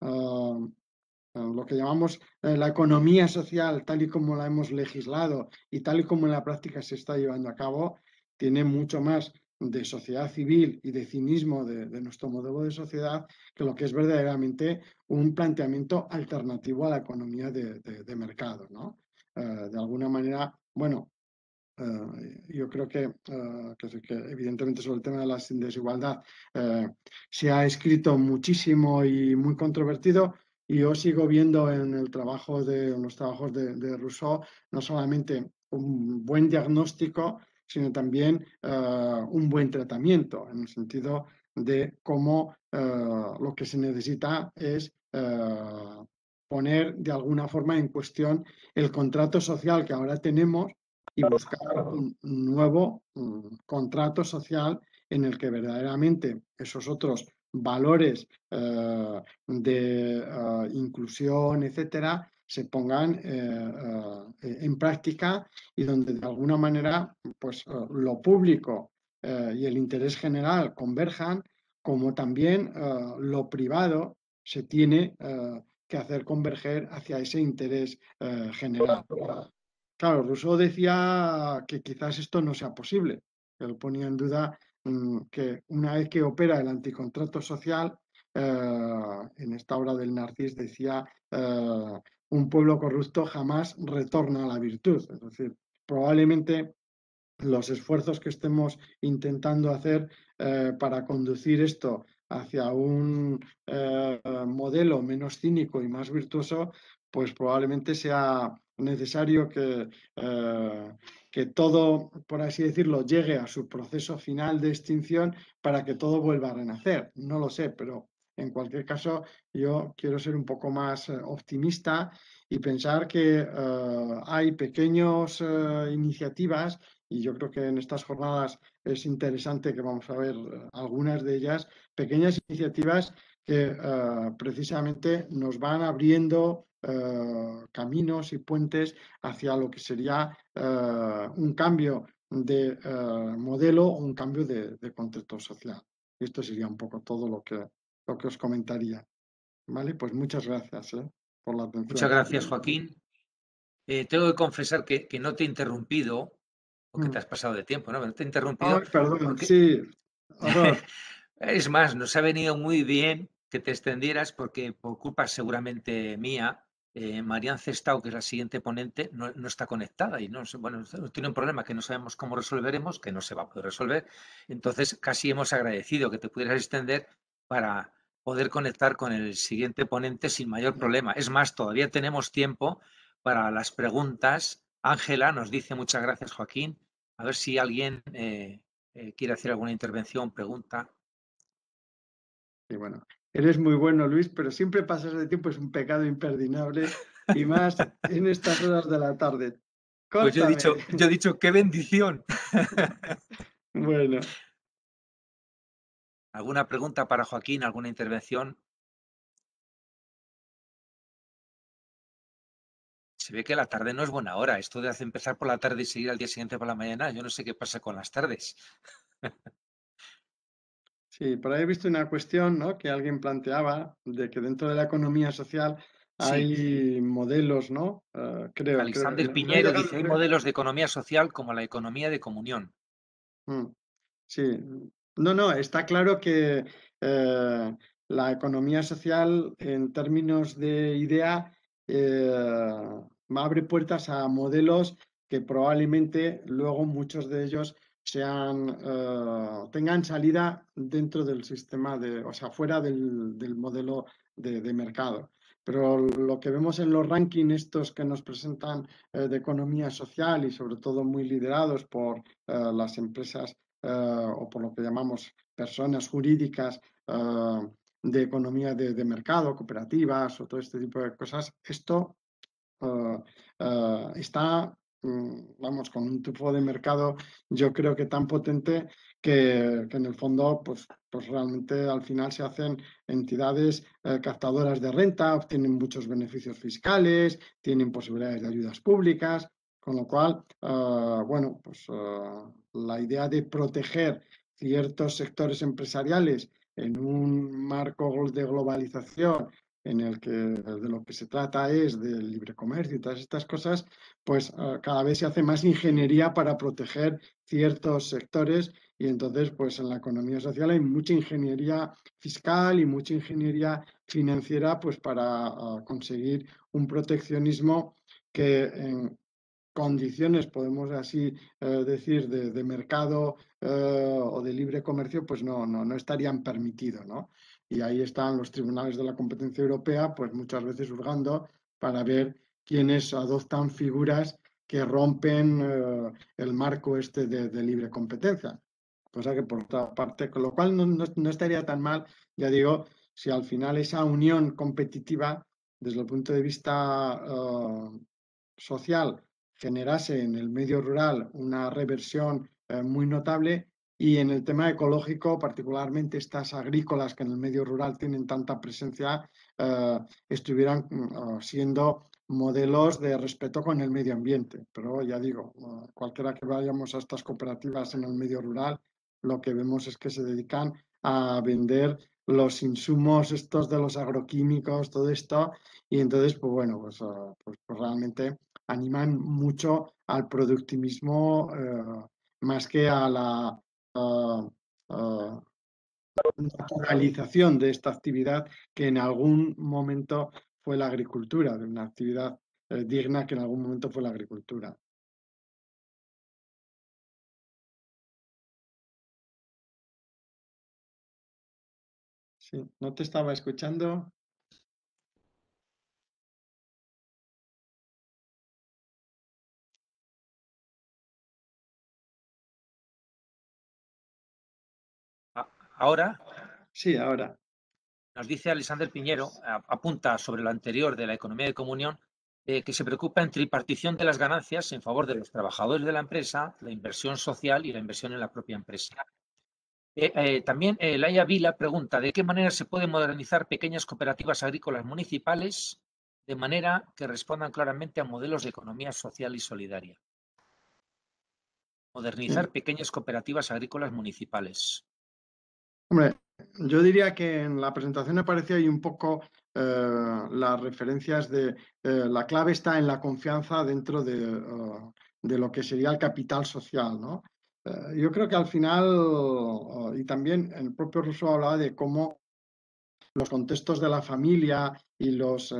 Speaker 1: lo que llamamos la economía social, tal y como la hemos legislado y tal y como en la práctica se está llevando a cabo, tiene mucho más de sociedad civil y de cinismo de, nuestro modelo de sociedad que lo que es verdaderamente un planteamiento alternativo a la economía de, mercado. ¿no? Eh, de alguna manera, bueno, eh, yo creo eh, que, evidentemente sobre el tema de la desigualdad se ha escrito muchísimo y muy controvertido. Y yo sigo viendo en en los trabajos de, Rousseau no solamente un buen diagnóstico, sino también ah, un buen tratamiento, en el sentido de cómo ah, lo que se necesita es ah, poner de alguna forma en cuestión el contrato social que ahora tenemos y buscar un nuevo mm, contrato social en el que verdaderamente esos otros valores de inclusión, etcétera, se pongan eh, eh, eh, en práctica y donde de alguna manera pues, lo público y el interés general converjan, como también lo privado se tiene que hacer converger hacia ese interés general. Claro, Rousseau decía que quizás esto no sea posible. Él ponía en duda mm, que una vez que opera el anticontrato social, en esta obra del Narcis decía un pueblo corrupto jamás retorna a la virtud. Es decir, probablemente los esfuerzos que estemos intentando hacer eh, para conducir esto hacia un eh, modelo menos cínico y más virtuoso, pues probablemente sea necesario que, eh, que todo, por así decirlo, llegue a su proceso final de extinción para que todo vuelva a renacer. No lo sé, pero en cualquier caso, yo quiero ser un poco más eh, optimista y pensar que eh, hay pequeñas eh, iniciativas y yo creo que en estas jornadas es interesante que vamos a ver algunas de ellas, pequeñas iniciativas que precisamente nos van abriendo caminos y puentes hacia lo que sería un cambio de modelo o un cambio de, de contexto social. Esto sería un poco todo lo que lo que os comentaría. Vale, pues muchas gracias ¿eh? por la atención. Muchas ¿eh? gracias,
Speaker 3: Joaquín. Eh, tengo que confesar que, no te he interrumpido, porque mm. te has pasado de tiempo, ¿no? te he interrumpido. Ay, perdón, sí. es más, nos ha venido muy bien que te extendieras, porque por culpa seguramente mía, eh, Marian Cestao, que es la siguiente ponente, no, está conectada y no, bueno, tiene un problema que no sabemos cómo resolveremos, que no se va a poder resolver. Entonces, casi hemos agradecido que te pudieras extender para poder conectar con el siguiente ponente sin mayor problema. Es más, todavía tenemos tiempo para las preguntas. Ángela nos dice muchas gracias, Joaquín. A ver si alguien eh, eh, quiere hacer alguna intervención, pregunta.
Speaker 1: Y bueno. Eres muy bueno, Luis, pero siempre pasas de tiempo, es un pecado imperdinable y más en estas horas de la tarde. Pues yo he dicho,
Speaker 3: yo
Speaker 2: he dicho, qué bendición. bueno, ¿Alguna pregunta para Joaquín? ¿Alguna intervención? Se ve que la tarde no es buena hora.
Speaker 3: Esto de empezar por la tarde y seguir al día siguiente por la mañana, yo no sé qué pasa con las tardes.
Speaker 1: Sí, por ahí he visto una cuestión ¿no? que alguien planteaba de que dentro de la economía social hay modelos, ¿no? Ah, creo. Alexander Piñero dice, hay
Speaker 3: modelos de economía social como la economía de comunión.
Speaker 1: Mm, sí, no, no, está claro que eh, la economía social en términos de idea eh, abre puertas a modelos que probablemente luego muchos de ellos sean, eh, tengan salida dentro del sistema, de, o sea, fuera del, modelo de, mercado. Pero lo que vemos en los rankings estos que nos presentan eh, de economía social y sobre todo muy liderados por las empresas eh, o por lo que llamamos personas jurídicas ah, de economía de, mercado, cooperativas o todo este tipo de cosas, esto ah, ah, está mm, vamos, con un tipo de mercado yo creo que tan potente que, en el fondo, pues, pues, realmente al final se hacen entidades eh, captadoras de renta, obtienen muchos beneficios fiscales, tienen posibilidades de ayudas públicas, con lo cual, ah, bueno, pues ah, la idea de proteger ciertos sectores empresariales en un marco de globalización en el que de lo que se trata es del libre comercio y todas estas cosas, pues ah, cada vez se hace más ingeniería para proteger ciertos sectores y entonces pues en la economía social hay mucha ingeniería fiscal y mucha ingeniería financiera pues para conseguir un proteccionismo que en, condiciones, podemos así eh, decir, de, mercado eh, o de libre comercio, pues no, no, estarían permitidos, ¿no? Y ahí están los tribunales de la competencia europea, pues muchas veces hurgando para ver quiénes adoptan figuras que rompen eh, el marco este de, libre competencia. Cosa que por otra parte, con lo cual no, no, estaría tan mal, ya digo, si al final esa unión competitiva desde el punto de vista social generase en el medio rural una reversión eh, muy notable y en el tema ecológico, particularmente estas agrícolas que en el medio rural tienen tanta presencia, eh, estuvieran mm, siendo modelos de respeto con el medio ambiente. Pero ya digo, cualquiera que vayamos a estas cooperativas en el medio rural, lo que vemos es que se dedican a vender los insumos estos de los agroquímicos, todo esto, y entonces, pues bueno, pues, ah, pues, pues realmente animan mucho al productivismo eh, más que a la naturalización de esta actividad que en algún momento fue la agricultura, de una actividad eh, digna que en algún momento fue la agricultura.
Speaker 2: Sí, no te estaba escuchando. ¿Ahora? Sí, ahora. Nos dice Alexander Piñero, pues
Speaker 3: apunta sobre lo anterior de la economía de comunión, eh, que se preocupa en tripartición de las ganancias en favor de los trabajadores de la empresa, la inversión social y la inversión en la propia empresa. Eh, eh, también Laia Vila pregunta de qué manera se pueden modernizar pequeñas cooperativas agrícolas municipales de manera que respondan claramente a modelos de economía social y solidaria. Modernizar pequeñas cooperativas agrícolas municipales.
Speaker 1: Hombre, yo diría que en la presentación aparecía ahí un poco eh, las referencias de eh, la clave está en la confianza dentro de, eh, lo que sería el capital social, ¿no? yo creo que al final, y también el propio Rousseau hablaba de cómo los contextos de la familia y los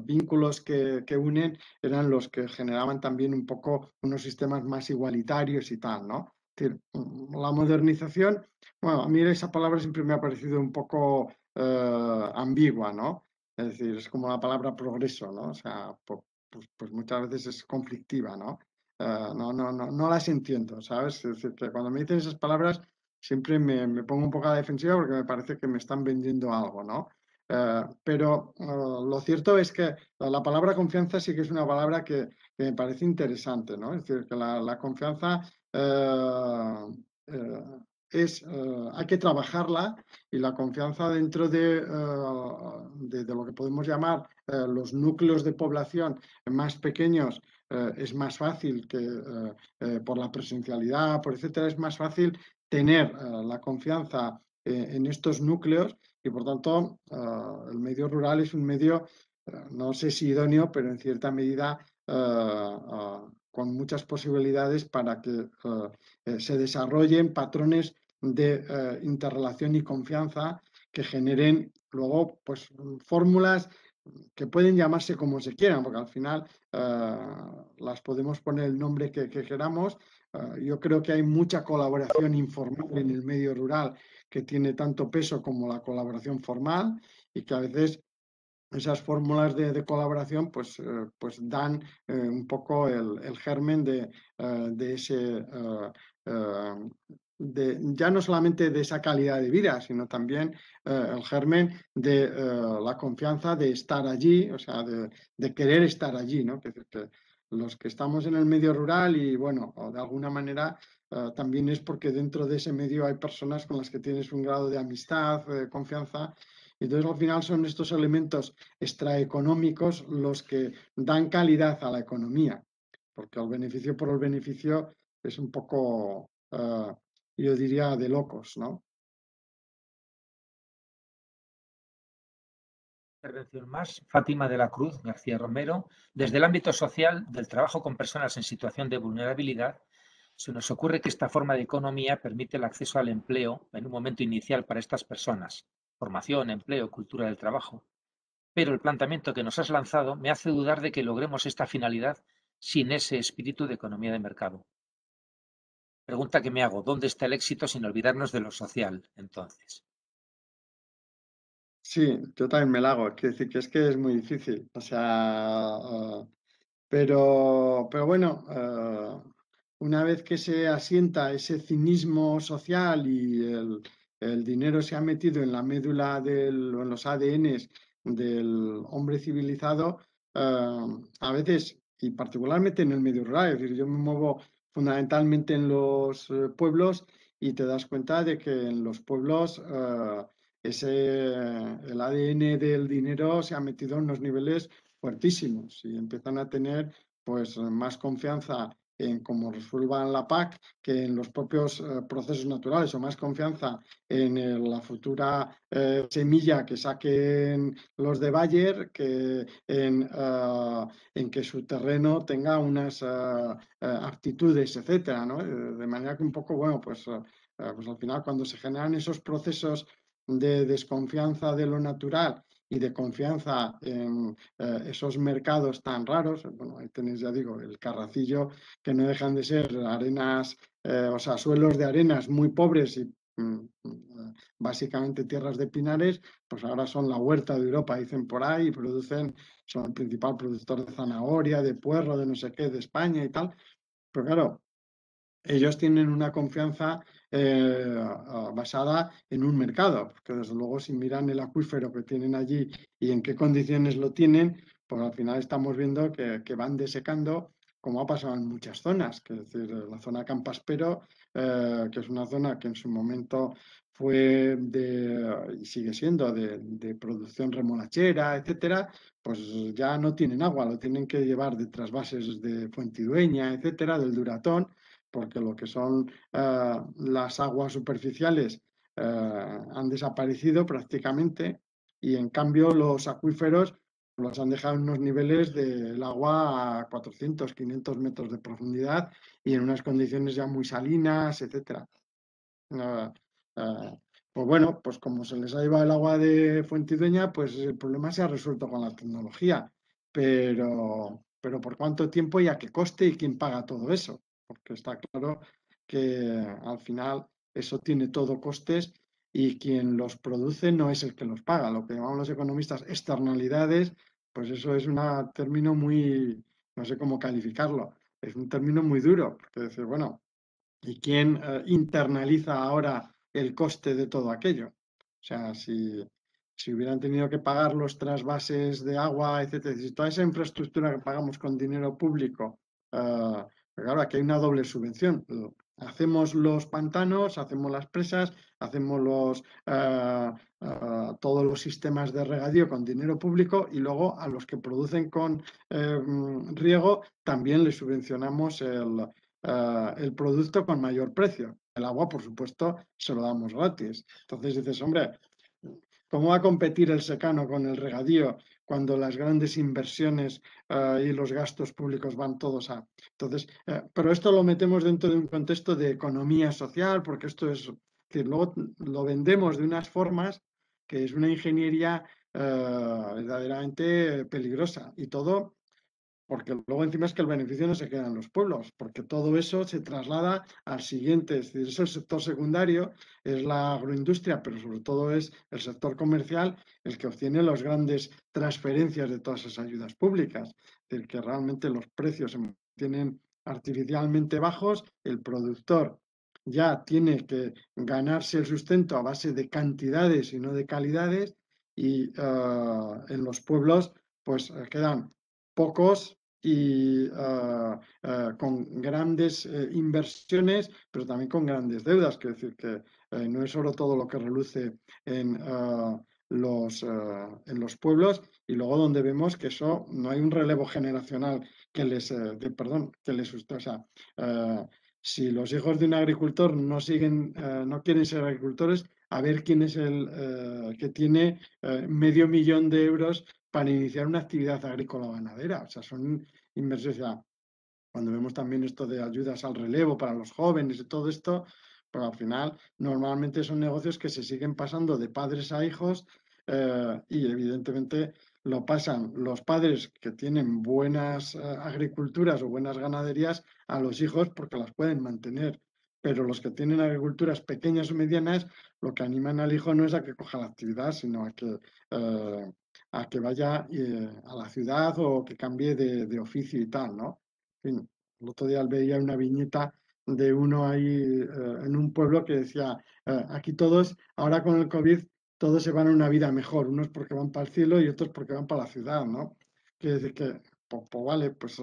Speaker 1: vínculos que, unen eran los que generaban también un poco unos sistemas más igualitarios y tal, ¿no? decir, mm, la modernización, bueno, a mí esa palabra siempre me ha parecido un poco eh, ambigua, ¿no? Es decir, es como la palabra progreso, ¿no? O sea, pues, pues, muchas veces es conflictiva, ¿no? Eh, no, no, no, no las entiendo, ¿sabes? Es decir, que cuando me dicen esas palabras siempre me, me, pongo un poco a la defensiva porque me parece que me están vendiendo algo, ¿no? Eh, pero lo cierto es que la, palabra confianza sí que es una palabra que, que me parece interesante, ¿no? Es decir, que la, la confianza eh, eh, es, eh, hay que trabajarla y la confianza dentro de, lo que podemos llamar los núcleos de población más pequeños es más fácil que por la presencialidad, por etcétera, es más fácil tener la confianza en estos núcleos y por tanto el medio rural es un medio, no sé si idóneo, pero en cierta medida con muchas posibilidades para que eh, eh, se desarrollen patrones de eh, interrelación y confianza que generen luego pues, fórmulas que pueden llamarse como se quieran, porque al final las podemos poner el nombre que queramos. yo creo que hay mucha colaboración informal en el medio rural que tiene tanto peso como la colaboración formal y que a veces esas fórmulas de, colaboración pues, eh, pues dan eh, un poco el, germen de, eh, ese... ya no solamente de esa calidad de vida, sino también el germen de la confianza de estar allí, o sea, de, querer estar allí, ¿no? Que, que los que estamos en el medio rural y, bueno, de alguna manera también es porque dentro de ese medio hay personas con las que tienes un grado de amistad, de confianza, entonces, al final son estos elementos extraeconómicos los que dan calidad a la economía, porque el beneficio por el beneficio es un poco, eh, yo diría, de
Speaker 2: locos, ¿no? Intervención más, Fátima de la Cruz García Romero. Desde el ámbito social del trabajo con personas
Speaker 3: en situación de vulnerabilidad, se nos ocurre que esta forma de economía permite el acceso al empleo en un momento inicial para estas personas formación, empleo, cultura del trabajo. Pero el planteamiento que nos has lanzado me hace dudar de que logremos esta finalidad sin ese espíritu de economía de mercado. Pregunta que me hago, ¿dónde está el éxito sin olvidarnos de lo social entonces?
Speaker 1: Sí, yo también me la hago. Quiero decir que es que es muy difícil. O sea, pero, pero bueno, eh, una vez que se asienta ese cinismo social y el, el dinero se ha metido en la médula de en los ADNs del hombre civilizado, eh, a veces, y particularmente en el medio rural, es decir, yo me muevo fundamentalmente en los eh, pueblos y te das cuenta de que en los pueblos eh, ese, el ADN del dinero se ha metido en unos niveles fuertísimos y empiezan a tener pues más confianza en cómo resuelvan la PAC que en los propios eh, procesos naturales o más confianza en eh, la futura eh, semilla que saquen los de Bayer que en, ah, que su terreno tenga unas ah, aptitudes, etcétera, De manera que un poco, bueno, pues, ah, pues al final cuando se generan esos procesos de desconfianza de lo natural y de confianza en eh, esos mercados tan raros. Bueno, ahí tenéis, ya digo, el carracillo, que no dejan de ser arenas, eh, o sea, suelos de arenas muy pobres y mm, mm, básicamente tierras de pinares, pues ahora son la huerta de Europa, dicen por ahí, y producen, son el principal productor de zanahoria, de puerro, de no sé qué, de España y tal. Pero claro, ellos tienen una confianza eh, basada en un mercado, porque desde luego si miran el acuífero que tienen allí y en qué condiciones lo tienen, pues al final estamos viendo que, van desecando, como ha pasado en muchas zonas, que es decir, la zona Campaspero, eh, que es una zona que en su momento fue de, y sigue siendo de, producción remolachera, etcétera, pues ya no tienen agua, lo tienen que llevar de trasvases de fuente dueña etcétera, del Duratón, porque lo que son eh, las aguas superficiales eh, han desaparecido prácticamente y en cambio los acuíferos los han dejado en unos niveles del agua a 400, 500 metros de profundidad y en unas condiciones ya muy salinas, etc. Ah, ah, pues bueno, pues como se les ha llevado el agua de Fuentidueña, pues el problema se ha resuelto con la tecnología, pero, pero ¿por cuánto tiempo y a qué coste y quién paga todo eso? porque está claro que al final eso tiene todo costes y quien los produce no es el que los paga. Lo que llamamos los economistas externalidades, pues eso es un término muy, no sé cómo calificarlo, es un término muy duro, porque decir, bueno, ¿y quién eh, internaliza ahora el coste de todo aquello? O sea, si, hubieran tenido que pagar los trasvases de agua, etcétera, si toda esa infraestructura que pagamos con dinero público eh, pero claro, aquí hay una doble subvención. Hacemos los pantanos, hacemos las presas, hacemos los, eh, eh, todos los sistemas de regadío con dinero público y luego a los que producen con eh, mm, riego también les subvencionamos el, el producto con mayor precio. El agua, por supuesto, se lo damos gratis. Entonces dices, hombre, ¿Cómo va a competir el secano con el regadío cuando las grandes inversiones eh, y los gastos públicos van todos a. Entonces, eh, pero esto lo metemos dentro de un contexto de economía social, porque esto es, es lo vendemos de unas formas que es una ingeniería eh, verdaderamente peligrosa y todo porque luego encima es que el beneficio no se queda en los pueblos, porque todo eso se traslada al siguiente, es decir, es el sector secundario, es la agroindustria, pero sobre todo es el sector comercial el que obtiene las grandes transferencias de todas esas ayudas públicas, es decir, que realmente los precios se mantienen artificialmente bajos, el productor ya tiene que ganarse el sustento a base de cantidades y no de calidades, y ah, en los pueblos pues quedan pocos y ah, ah, con grandes eh, inversiones, pero también con grandes deudas. que decir que eh, no es solo todo lo que reluce en, ah, los, en los pueblos y luego donde vemos que eso no hay un relevo generacional que les, eh, perdón, que les o sea, si los hijos de un agricultor no siguen, no quieren ser agricultores, a ver quién es el que tiene medio millón de euros para iniciar una actividad agrícola o ganadera. O sea, son inversiones. cuando vemos también esto de ayudas al relevo para los jóvenes y todo esto, pero pues al final normalmente son negocios que se siguen pasando de padres a hijos eh, y evidentemente lo pasan los padres que tienen buenas eh, agriculturas o buenas ganaderías a los hijos porque las pueden mantener. Pero los que tienen agriculturas pequeñas o medianas, lo que animan al hijo no es a que coja la actividad, sino a que eh, a que vaya eh, a la ciudad o que cambie de, oficio y tal, ¿no? En fin, el otro día veía una viñeta de uno ahí eh, en un pueblo que decía, eh, aquí todos, ahora con el COVID, todos se van a una vida mejor, unos porque van para el cielo y otros porque van para la ciudad, ¿no? Que decir que, pues, pues, vale, pues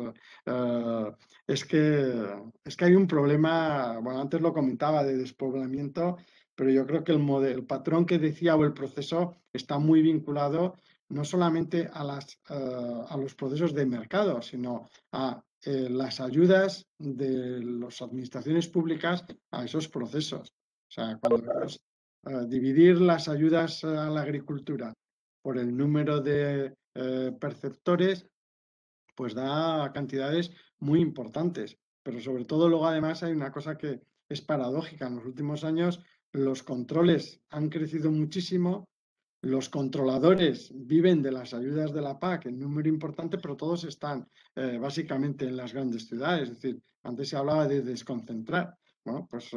Speaker 1: es, que, es que hay un problema, bueno, antes lo comentaba, de despoblamiento, pero yo creo que el, el patrón que decía o el proceso está muy vinculado no solamente a, las, eh, a los procesos de mercado, sino a eh, las ayudas de las administraciones públicas a esos procesos. O sea, cuando eh, dividir las ayudas a la agricultura por el número de perceptores, pues da cantidades muy importantes. Pero sobre todo luego además hay una cosa que es paradójica. En los últimos años los controles han crecido muchísimo los controladores viven de las ayudas de la PAC en número importante, pero todos están eh, básicamente en las grandes ciudades. Es decir, antes se hablaba de desconcentrar. Bueno, pues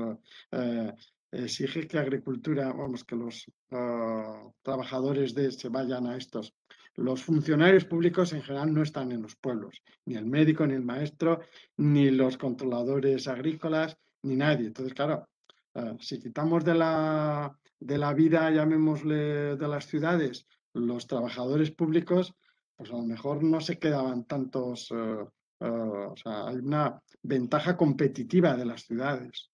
Speaker 1: eh, exige que agricultura, vamos, que los ah, trabajadores de se vayan a estos. Los funcionarios públicos en general no están en los pueblos, ni el médico, ni el maestro, ni los controladores agrícolas, ni nadie. Entonces, claro, eh, si quitamos de la de la vida, llamémosle, de las ciudades, los trabajadores públicos, pues a lo mejor no se quedaban tantos, eh, eh, o sea, hay una ventaja competitiva de las ciudades.